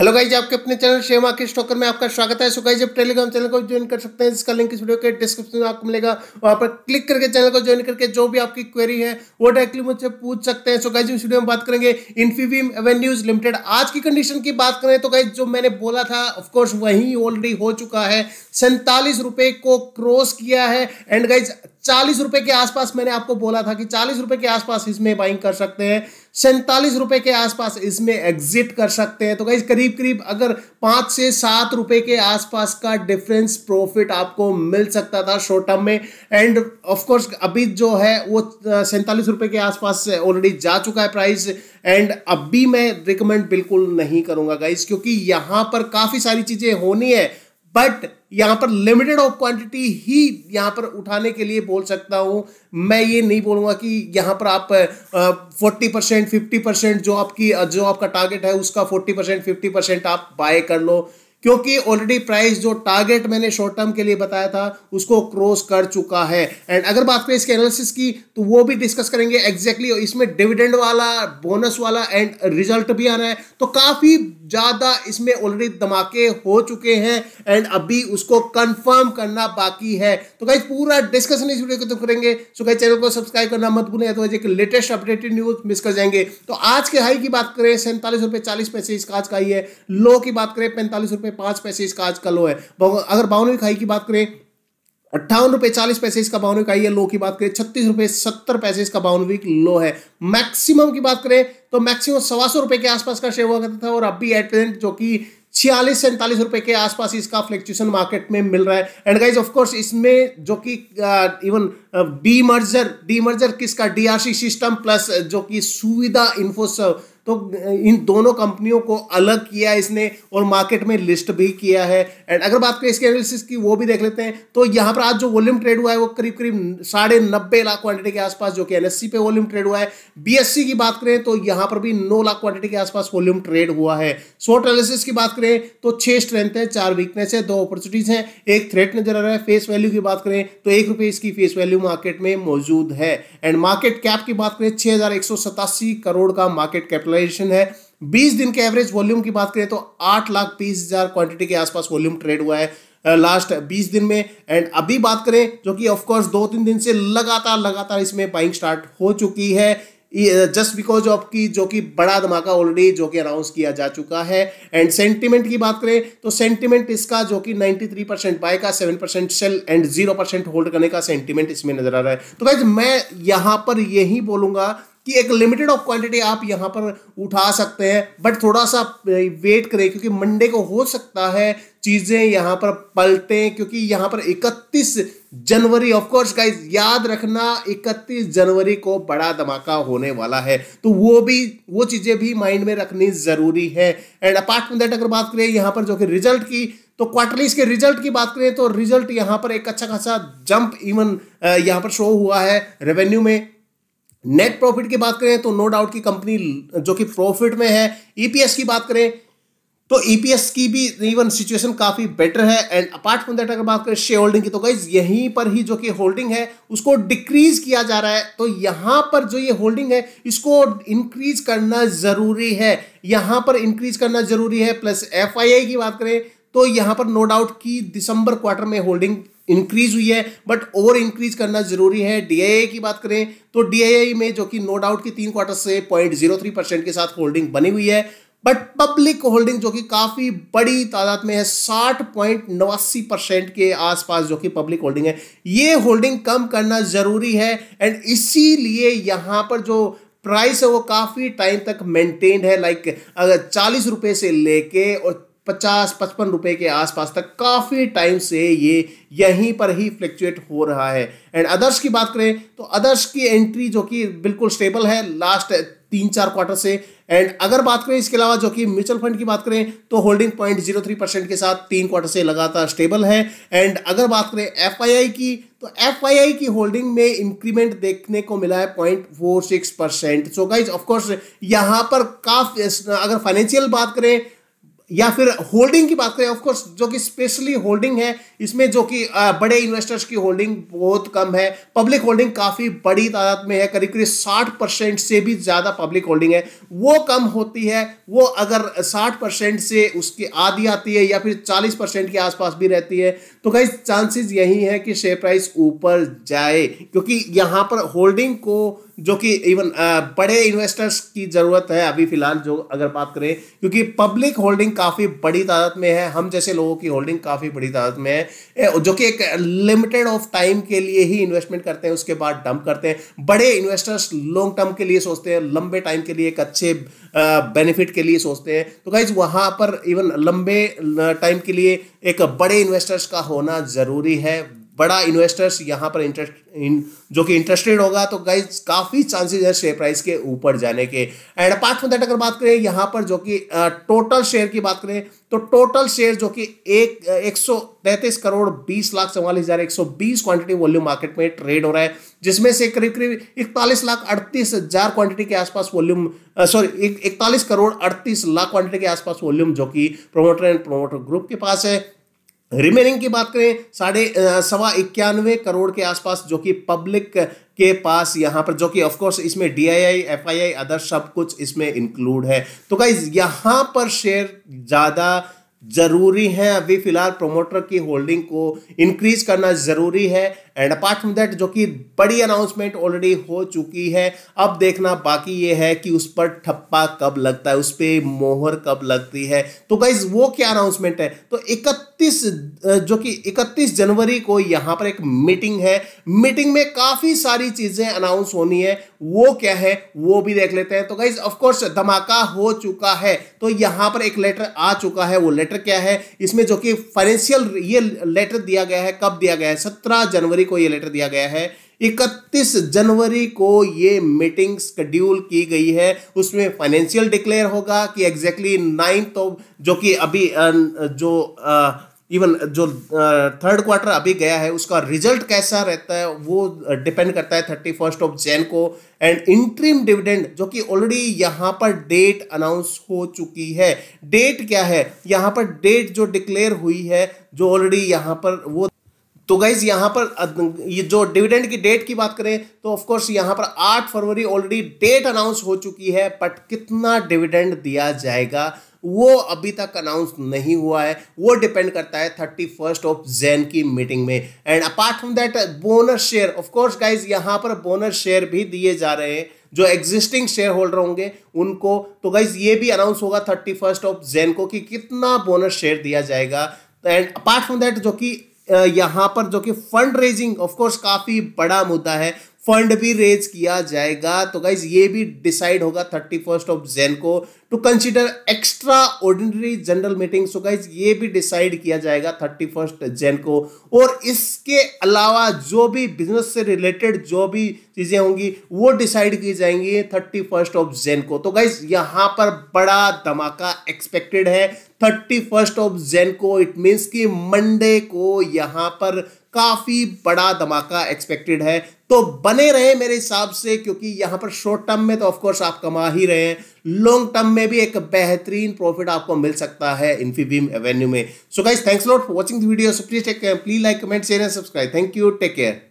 hello guys आपके अपने channel शेमा के स्टॉकर में आपका स्वागत है सो गाइज आप टेलीग्राम चैनल को ज्वाइन कर सकते हैं जिसका लिंक इस वीडियो के डिस्क्रिप्शन में आपको मिलेगा वहां पर क्लिक करके चैनल को ज्वाइन करके जो भी आपकी क्वेरी है वो डायरेक्टली मुझसे पूछ सकते हैं सो गाइज इस वीडियो में बात करेंगे इन्फीबीम एवेन्यूज लिमिटेड आज की कंडीशन की बात करें तो गाइज जो मैंने बोला था ऑफकोर्स वही ऑलरेडी हो चुका है सैंतालीस को क्रॉस किया है एंड गाइज चालीस के आसपास मैंने आपको बोला था कि चालीस रुपए के आसपास इसमें बाइंग कर सकते हैं सैंतालीस रुपए के आसपास इसमें एग्जिट कर सकते हैं तो गाइज करीब करीब अगर पाँच से सात रुपए के आसपास का डिफरेंस प्रॉफिट आपको मिल सकता था शॉर्ट टर्म में एंड ऑफकोर्स अभी जो है वो सैंतालीस रुपए के आसपास ऑलरेडी जा चुका है प्राइस एंड अभी मैं रिकमेंड बिल्कुल नहीं करूंगा गाइज क्योंकि यहाँ पर काफ़ी सारी चीज़ें होनी है बट यहां पर लिमिटेड ऑफ क्वांटिटी ही यहां पर उठाने के लिए बोल सकता हूं मैं ये नहीं बोलूंगा कि यहां पर आप फोर्टी परसेंट फिफ्टी परसेंट जो आपकी जो आपका टारगेट है उसका फोर्टी परसेंट फिफ्टी परसेंट आप बाय कर लो क्योंकि ऑलरेडी प्राइस जो टारगेट मैंने शॉर्ट टर्म के लिए बताया था उसको क्रॉस कर चुका है एंड अगर बात करें इसके एनालिसिस की तो वो भी डिस्कस करेंगे एग्जैक्टली exactly इसमें डिविडेंड वाला बोनस वाला एंड रिजल्ट भी आना है तो काफ़ी ज़्यादा इसमें ऑलरेडी धमाके हो चुके हैं एंड अभी उसको कंफर्म करना बाकी है तो कहीं पूरा डिस्कशन इस वीडियो को तो करेंगे सो कहीं चैनल को सब्सक्राइब करना मत भूलें तो एक लेटेस्ट अपडेटेड न्यूज मिस कर जाएंगे तो आज के हाई की बात करें सैंतालीस रुपये चालीस पैसे इसका आज का ही है लो की बात करें पैंतालीस रुपये में पांच पैसे इसका आज का लो है अगर बावनवी खाई की बात करें अट्ठावन रुपए चालीस पैसे इसका बावनवी का ये लो की बात करें छत्तीस रुपए सत्तर पैसे इसका बावनवी लो है मैक्सिमम की बात करें तो मैक्सिमम सवा सौ रुपए के आसपास का शेयर हुआ करता था और अभी एट प्रेजेंट जो कि छियालीस सैंतालीस रुपए के आसपास इसका फ्लैक्चुएशन मार्केट में मिल रहा है एंड गाइज ऑफकोर्स इसमें जो कि even demerger demerger किसका डीआरसी सिस्टम प्लस जो कि सुविधा इन्फो तो इन दोनों कंपनियों को अलग किया इसने और मार्केट में लिस्ट भी किया है एंड अगर बात करें इसके एनालिसिस की वो भी देख लेते हैं तो यहाँ पर आज जो वॉल्यूम ट्रेड हुआ है वो करीब करीब साढ़े नब्बे लाख क्वांटिटी के आसपास जो कि एनएससी पे वॉल्यूम ट्रेड हुआ है बीएससी की बात करें तो यहाँ पर भी नौ लाख क्वांटिटी के आसपास वॉल्यूम ट्रेड हुआ है शॉर्ट एनालिसिस की बात करें तो छह स्ट्रेंथ है चार वीकनेस है दो अपॉर्चुनिटीज हैं एक थ्रेट नजर आ रहा है फेस वैल्यू की बात करें तो एक रुपये इसकी फेस वैल्यू मार्केट में मौजूद है एंड मार्केट कैप की बात करें छह करोड़ का मार्केट कैपिटल कैलकुलेशन है 20 दिन के एवरेज वॉल्यूम की बात करें तो आठ लाख बीस हजार क्वांटिटी के आसपास वॉल्यूम ट्रेड हुआ है लास्ट 20 दिन में एंड अभी बात करें जो कि ऑफकोर्स दो तीन दिन से लगातार लगातार इसमें बाइंग स्टार्ट हो चुकी है जस्ट बिकॉज ऑफ की जो कि बड़ा धमाका ऑलरेडी जो कि अनाउंस किया जा चुका है एंड सेंटिमेंट की बात करें तो सेंटिमेंट इसका जो कि 93 परसेंट बाय का 7 percent sell and 0 percent hold करने का सेंटिमेंट इसमें नजर आ रहा है तो भाई मैं यहां पर यही बोलूंगा कि एक लिमिटेड ऑफ क्वांटिटी आप यहाँ पर उठा सकते हैं बट थोड़ा सा वेट करें क्योंकि मंडे को हो सकता है चीज़ें यहाँ पर पलटें क्योंकि यहाँ पर 31 जनवरी ऑफ कोर्स गाइस याद रखना 31 जनवरी को बड़ा धमाका होने वाला है तो वो भी वो चीज़ें भी माइंड में रखनी ज़रूरी है एंड अपार्ट फ्रॉम दैट अगर बात करें यहाँ पर जो कि रिजल्ट की तो क्वार्टरलीज के रिजल्ट की बात करें तो रिजल्ट यहाँ पर एक अच्छा खासा जंप इवन यहाँ पर शो हुआ है रेवेन्यू में नेट प्रॉफिट की बात करें तो नो डाउट की कंपनी जो कि प्रॉफिट में है ईपीएस e की बात करें तो ईपीएस e की भी इवन सिचुएशन काफी बेटर है एंड अपार्ट फ्रॉम दैट अगर बात करें शेयर होल्डिंग की तो गाइज यहीं पर ही जो कि होल्डिंग है उसको डिक्रीज किया जा रहा है तो यहां पर जो ये होल्डिंग है इसको इंक्रीज करना जरूरी है यहां पर इंक्रीज करना जरूरी है प्लस एफ की बात करें तो यहां पर नो डाउट की दिसंबर क्वार्टर में होल्डिंग इंक्रीज हुई है बट ओवर इंक्रीज करना जरूरी है डीआईए की बात करें तो डीआईए में जो कि नो डाउट की तीन क्वार्टर से पॉइंट जीरो थ्री परसेंट के साथ होल्डिंग बनी हुई है बट पब्लिक होल्डिंग जो कि काफ़ी बड़ी तादाद में है साठ पॉइंट नवासी परसेंट के आसपास जो कि पब्लिक होल्डिंग है ये होल्डिंग कम करना ज़रूरी है एंड इसीलिए यहां पर जो प्राइस है वो काफ़ी टाइम तक मेंटेन्ड है लाइक अगर चालीस रुपए से लेके और पचास पचपन रुपए के आसपास तक काफ़ी टाइम से ये यहीं पर ही फ्लक्चुएट हो रहा है एंड अदर्स की बात करें तो अदर्स की एंट्री जो कि बिल्कुल स्टेबल है लास्ट तीन चार क्वार्टर से एंड अगर बात करें इसके अलावा जो कि म्यूचुअल फंड की बात करें तो holding point zero three percent के साथ तीन क्वार्टर से लगातार स्टेबल है एंड अगर बात करें एफआईआई की तो एफआईआई की होल्डिंग में इंक्रीमेंट देखने को मिला है point four six percent so guys of course यहाँ पर काफ़ी अगर फाइनेंशियल बात करें या फिर होल्डिंग की बात करें ऑफकोर्स जो कि स्पेशली होल्डिंग है इसमें जो कि बड़े इन्वेस्टर्स की होल्डिंग बहुत कम है पब्लिक होल्डिंग काफ़ी बड़ी तादाद में है करीब करीब साठ परसेंट से भी ज़्यादा पब्लिक होल्डिंग है वो कम होती है वो अगर साठ परसेंट से उसकी आधी आती है या फिर चालीस परसेंट के आसपास भी रहती है तो कई चांसेस यही है कि शेयर प्राइस ऊपर जाए क्योंकि यहाँ पर होल्डिंग को जो कि इवन बड़े इन्वेस्टर्स की ज़रूरत है अभी फिलहाल जो अगर बात करें क्योंकि पब्लिक होल्डिंग काफ़ी बड़ी तादाद में है हम जैसे लोगों की होल्डिंग काफ़ी बड़ी तादाद में है जो कि एक लिमिटेड ऑफ टाइम के लिए ही इन्वेस्टमेंट करते हैं उसके बाद डंप करते हैं बड़े इन्वेस्टर्स लॉन्ग टर्म के लिए सोचते हैं लंबे टाइम के लिए एक अच्छे बेनिफिट के लिए सोचते हैं तो गाइज वहाँ पर इवन लंबे टाइम के लिए एक बड़े इन्वेस्टर्स का होना ज़रूरी है बड़ा इन्वेस्टर्स यहाँ पर इंटरेस्ट इन जो कि इंटरेस्टेड होगा तो गाइज काफ़ी चांसेस है शेयर प्राइस के ऊपर जाने के एंड अपार्ट फ्रॉम दैट अगर बात करें यहाँ पर जो कि टोटल शेयर की बात करें तो टोटल शेयर जो कि एक एक सौ तैंतीस करोड़ बीस लाख चौवालीस हज़ार एक सौ बीस क्वांटिटी वॉल्यूम मार्केट में ट्रेड हो रहा है जिसमें से करीब करीब इकतालीस लाख अड़तीस हज़ार क्वांटिटी के आसपास वॉल्यूम सॉरी इकतालीस करोड़ अड़तीस लाख क्वांटिटी के आसपास वॉल्यूम जो कि प्रोमोटर एंड प्रोमोटर ग्रुप के पास है रिमेनिंग की बात करें साढ़े सवा इक्यानवे करोड़ के आसपास जो कि पब्लिक के पास यहाँ पर जो कि ऑफकोर्स इसमें D I I F I I other सब कुछ इसमें इंक्लूड है तो गाइज यहाँ पर शेयर ज़्यादा जरूरी है अभी फिलहाल प्रोमोटर की होल्डिंग को इंक्रीज करना जरूरी है एंड अपार्ट फ्रॉम दैट जो कि बड़ी अनाउंसमेंट ऑलरेडी हो चुकी है अब देखना बाकी ये है कि उस पर ठप्पा कब लगता है उस पर मोहर कब लगती है तो गाइज वो क्या अनाउंसमेंट है तो 31 जो कि 31 जनवरी को यहाँ पर एक मीटिंग है मीटिंग में काफ़ी सारी चीज़ें अनाउंस होनी है वो क्या है वो भी देख लेते हैं तो गाइज ऑफकोर्स धमाका हो चुका है तो यहाँ पर एक लेटर आ चुका है वो लेटर लेटर क्या है इसमें जो कि फाइनेंशियल ये लेटर दिया गया है कब दिया गया है सत्रह जनवरी को ये लेटर दिया गया है इकतीस जनवरी को ये मीटिंग शेड्यूल की गई है उसमें फाइनेंशियल डिक्लेयर होगा कि एग्जैक्टली नाइन्थ तो जो कि अभी जो आ, इवन जो थर्ड क्वार्टर अभी गया है उसका रिजल्ट कैसा रहता है वो डिपेंड करता है थर्टी फर्स्ट ऑफ जैन को एंड इंट्रीम डिविडेंड जो कि ऑलरेडी यहाँ पर डेट अनाउंस हो चुकी है डेट क्या है यहाँ पर डेट जो डिक्लेयर हुई है जो ऑलरेडी यहाँ पर वो तो गाइज यहाँ पर ये जो डिविडेंड की डेट की बात करें तो ऑफ कोर्स यहाँ पर 8 फरवरी ऑलरेडी डेट अनाउंस हो चुकी है बट कितना डिविडेंड दिया जाएगा वो अभी तक अनाउंस नहीं हुआ है वो डिपेंड करता है थर्टी फर्स्ट ऑफ जैन की मीटिंग में and apart from that bonus share of course guys यहाँ पर बोनस शेयर भी दिए जा रहे हैं जो एग्जिस्टिंग शेयर होल्डर होंगे उनको तो गाइज ये भी अनाउंस होगा थर्टी फर्स्ट ऑफ जैन को कि कितना बोनस शेयर दिया जाएगा एंड अपार्ट फ्रॉम दैट जो कि यहाँ पर जो कि फंड रेजिंग ऑफकोर्स काफ़ी बड़ा मुद्दा है फंड भी रेज किया जाएगा तो गाइज ये भी डिसाइड होगा थर्टी फर्स्ट ऑफ जेन को to consider extraordinary general meeting so guys ये भी डिसाइड किया जाएगा थर्टी फर्स्ट जेन को और इसके अलावा जो भी बिजनेस से रिलेटेड जो भी चीज़ें होंगी वो डिसाइड की जाएंगी थर्टी फर्स्ट ऑफ जेन को तो गाइज यहाँ पर बड़ा धमाका एक्सपेक्टेड है थर्टी फर्स्ट ऑफ जेन को इट मीन्स कि मंडे को यहाँ पर काफी बड़ा धमाका एक्सपेक्टेड है तो बने रहे मेरे हिसाब से क्योंकि यहां पर शॉर्ट टर्म में तो ऑफकोर्स आप कमा ही रहे हैं लॉन्ग टर्म में भी एक बेहतरीन प्रॉफिट आपको मिल सकता है इन्फीबीम एवेन्यू में so guys thanks lot for watching the video so please take please like comment share and subscribe thank you take care